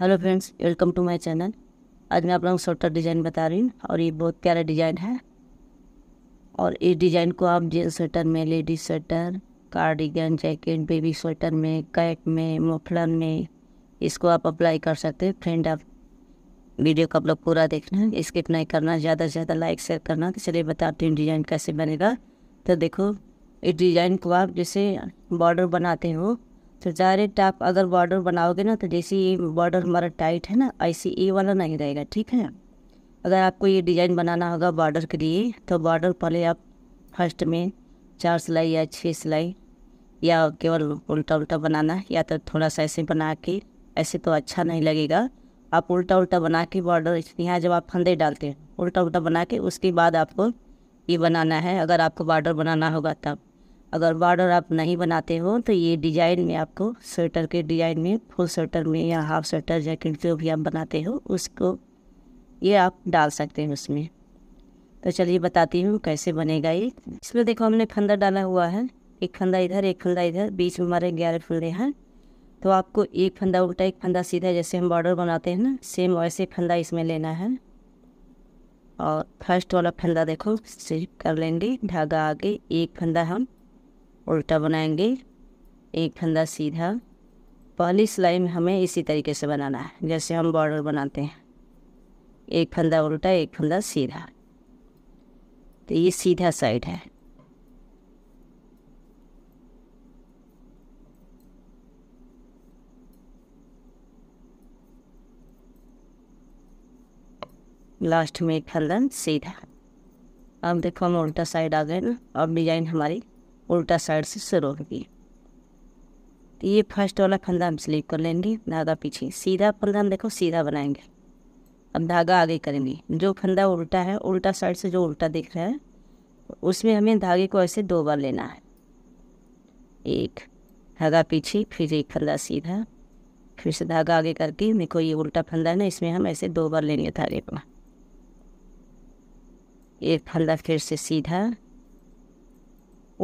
Hello friends welcome to my channel आज मैं आप लोगों को स्वेटर डिज़ाइन बता रही हूँ और ये बहुत प्यारा डिज़ाइन है और इस डिज़ाइन को आप जेल स्वेटर में ladies sweater cardigan jacket baby sweater में कैप में मोफलर में इसको आप अप्लाई कर सकते हैं फ्रेंड आप वीडियो को आप लोग पूरा देखना है स्किप नहीं करना ज़्यादा से ज़्यादा लाइक शेयर करना तो चलिए बताती हूँ डिज़ाइन कैसे बनेगा तो देखो इस डिज़ाइन को आप जैसे बॉर्डर बनाते हो तो डायरेक्ट आप अगर बॉर्डर बनाओगे ना तो जैसे ये बॉर्डर हमारा टाइट है ना ऐसे ये वाला नहीं रहेगा ठीक है अगर आपको ये डिज़ाइन बनाना होगा बॉर्डर के लिए तो बॉर्डर पहले आप फर्स्ट में चार सिलाई या छः सिलाई या केवल उल्टा उल्टा बनाना या तो थोड़ा सा ऐसे बना के ऐसे तो अच्छा नहीं लगेगा आप उल्टा उल्टा बना के बॉर्डर यहाँ जब आप फंदे डालते हैं उल्टा उल्टा बना के उसके बाद आपको ये बनाना है अगर आपको बॉर्डर बनाना होगा तब अगर बॉर्डर आप नहीं बनाते हो तो ये डिजाइन में आपको स्वेटर के डिजाइन में फुल स्वेटर में या हाफ स्वेटर जैकेट जो भी आप बनाते हो उसको ये आप डाल सकते हैं उसमें तो चलिए बताती हूँ कैसे बनेगा ये इसमें देखो हमने फंदा डाला हुआ है एक फंदा इधर एक फंदा इधर बीच में हमारे ग्यारह फंदे हैं तो आपको एक फंदा उल्टा एक फंदा सीधा जैसे हम बॉर्डर बनाते हैं ना सेम वैसे फंदा इसमें लेना है और फर्स्ट वाला फंदा देखो सिर्फ कर लेंगे धागा आगे एक फंदा हम उल्टा बनाएंगे एक फंदा सीधा पहली सिलाई में हमें इसी तरीके से बनाना है जैसे हम बॉर्डर बनाते हैं एक फंदा उल्टा एक फंदा सीधा तो ये सीधा साइड है लास्ट में एक फंदा सीधा अब देखो हम उल्टा साइड आ गए ना अब डिज़ाइन हमारी उल्टा साइड से शुरू होगी तो ये फर्स्ट वाला फंदा हम स्लिप कर लेंगे धागा पीछे सीधा फंदा हम देखो सीधा बनाएंगे अब धागा आगे करेंगे जो फंदा उल्टा है उल्टा साइड से जो उल्टा दिख रहा है उसमें हमें धागे को ऐसे दो बार लेना है एक धागा पीछे फिर एक फंदा सीधा फिर से धागा आगे करके देखो ये उल्टा फंदा है ना इसमें हम ऐसे दो बार लेंगे धागे को एक फंदा फिर से सीधा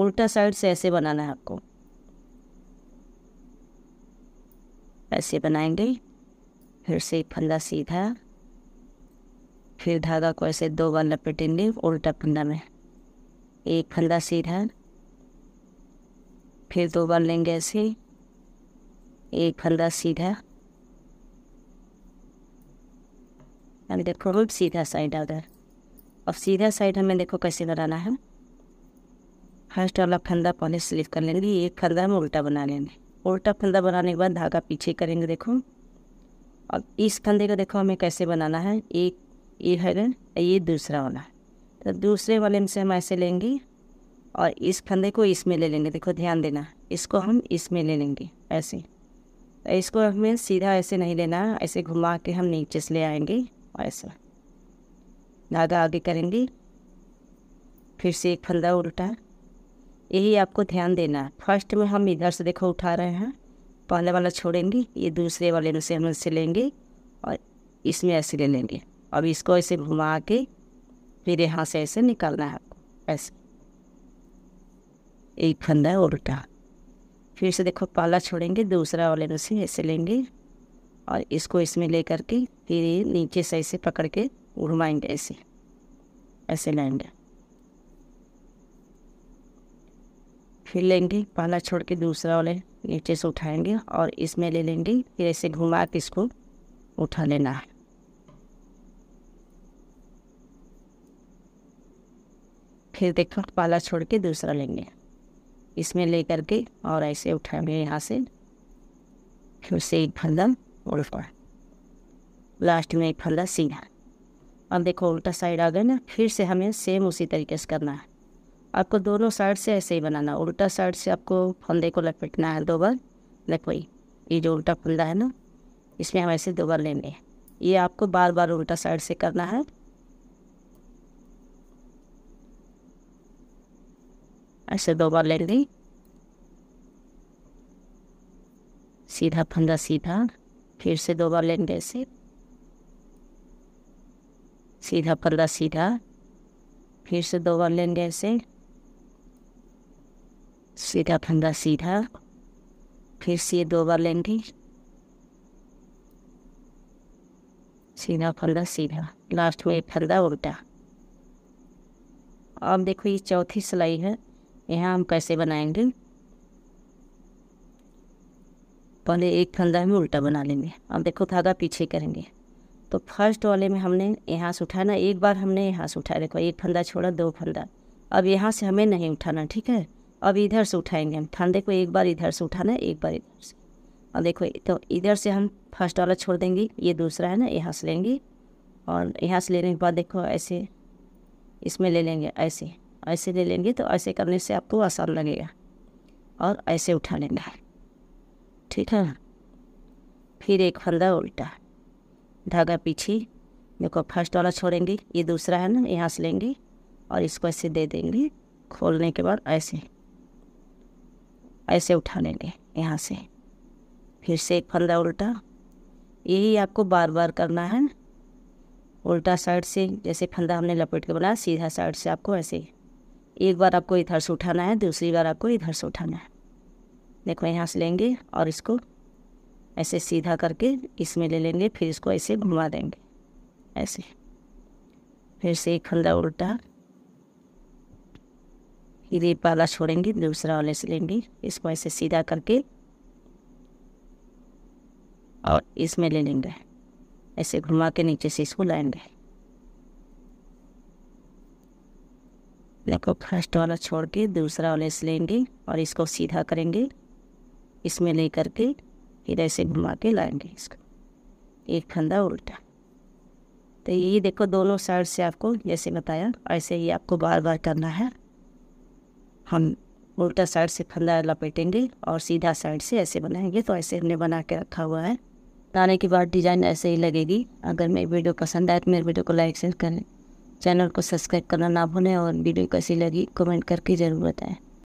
उल्टा साइड से ऐसे बनाना है आपको ऐसे बनाएंगे फिर से फंदा सीधा फिर धागा को ऐसे दो बार लपेटेंगे उल्टा फंदा में एक फंदा सीधा फिर दो बार लेंगे ऐसे एक फंदा सीधा देखो सीधा साइड गया अब सीधा साइड हमें देखो कैसे बनाना है फर्स्ट वाला फंदा पहले स्लिप कर लेंगे एक फंदा हम उल्टा बना लेंगे उल्टा फंदा बनाने के बाद धागा पीछे करेंगे देखो अब इस फंदे का देखो हमें कैसे बनाना है एक ये है ये दूसरा वाला तो दूसरे वाले में से हम ऐसे लेंगे और इस फंदे को इसमें ले लेंगे देखो ध्यान देना इसको हम इसमें ले लेंगे ऐसे तो इसको हमें सीधा ऐसे नहीं लेना ऐसे घुमा के हम नीचे से ले आएंगे और ऐसा धागा आगे करेंगे फिर से एक फंदा उल्टा यही आपको ध्यान देना है फर्स्ट में हम इधर से देखो उठा रहे हैं पहले वाला छोड़ेंगे ये दूसरे वाले में से हम ऐसे लेंगे और इसमें ऐसे ले लेंगे अब इसको ऐसे घुमा के फिर यहाँ से ऐसे निकालना है आपको ऐसे एक फंदा उल्टा फिर से देखो पहला छोड़ेंगे दूसरा वाले में से ऐसे लेंगे और इसको इसमें ले करके फिर नीचे से ऐसे पकड़ के घुमाएंगे ऐसे ऐसे लेंगे फिर लेंगे पहला छोड़ के दूसरा वाले नीचे से उठाएंगे और इसमें ले लेंगे फिर ऐसे घुमा के इसको उठा लेना है फिर देखो पाला छोड़ के दूसरा लेंगे इसमें ले करके और ऐसे उठाएंगे यहाँ से फिर से एक फंदा उल्टा लास्ट में एक फंदा सीधा अब देखो उल्टा साइड आ गया ना फिर से हमें सेम उसी तरीके से करना है आपको दोनों साइड से ऐसे ही बनाना उल्टा साइड से आपको फंदे को लपेटना है दो बार देखो ये जो उल्टा फंदा है ना इसमें हम ऐसे दो बार लेने हैं ये आपको बार बार उल्टा साइड से करना है ऐसे दो बार ले ली सीधा फंदा सीधा फिर से दो बार लेंगे ऐसे सीधा फंदा सीधा फिर से दो बार लेंगे ऐसे सीधा फंदा सीधा फिर से दो बार लेंगे सीधा फंदा सीधा लास्ट में फंदा उल्टा अब देखो ये चौथी सिलाई है यहाँ हम कैसे बनाएंगे पहले एक फंदा में उल्टा बना लेंगे अब देखो धागा पीछे करेंगे तो फर्स्ट वाले में हमने यहाँ से उठाना एक बार हमने यहाँ से उठाया देखो एक फंदा छोड़ा दो फंदा अब यहाँ से हमें नहीं उठाना ठीक है अब इधर से उठाएंगे हम फंदे को एक बार इधर से उठाना है एक बार इधर से और देखो तो इधर से हम फर्स्ट वाला छोड़ देंगे ये दूसरा है ना यहाँ से लेंगे और यहाँ से लेने के बाद देखो ऐसे इसमें ले लेंगे ऐसे ऐसे ले लेंगे तो ऐसे करने से आपको आसान लगेगा और ऐसे उठा लेंगे ठीक है फिर एक फंदा उल्टा धागा पीछे देखो फर्स्ट वाला छोड़ेंगे ये दूसरा है ना यहाँ से लेंगे और इसको ऐसे दे देंगे खोलने के बाद ऐसे ऐसे उठाने लें यहाँ से फिर से एक फंदा उल्टा यही आपको बार बार करना है उल्टा साइड से जैसे फंदा हमने लपेट के बनाया सीधा साइड से आपको ऐसे एक बार आपको इधर से उठाना है दूसरी बार आपको इधर से उठाना है देखो यहाँ से लेंगे और इसको ऐसे सीधा करके इसमें ले लेंगे फिर इसको ऐसे घुमा देंगे ऐसे फिर से एक फंदा उल्टा ये वाला छोड़ेंगे दूसरा वाले से लेंगे इसको ऐसे सीधा करके और हाँ। इसमें ले लेंगे ऐसे घुमा के नीचे से इसको लाएंगे देखो फर्स्ट वाला छोड़ के दूसरा वाले से लेंगे और इसको सीधा करेंगे इसमें ले करके फिर ऐसे घुमा के लाएंगे इसको एक फंदा उल्टा तो ये देखो दोनों साइड से आपको जैसे बताया ऐसे ही आपको बार बार करना है हम उल्टा साइड से फंदा लपेटेंगे और सीधा साइड से ऐसे बनाएंगे तो ऐसे हमने बना के रखा हुआ है बनाने के बाद डिज़ाइन ऐसे ही लगेगी अगर मेरी वीडियो पसंद आए तो मेरे वीडियो को लाइक शेयर करें चैनल को सब्सक्राइब करना ना भूलें और वीडियो कैसी लगी कमेंट करके ज़रूर बताएं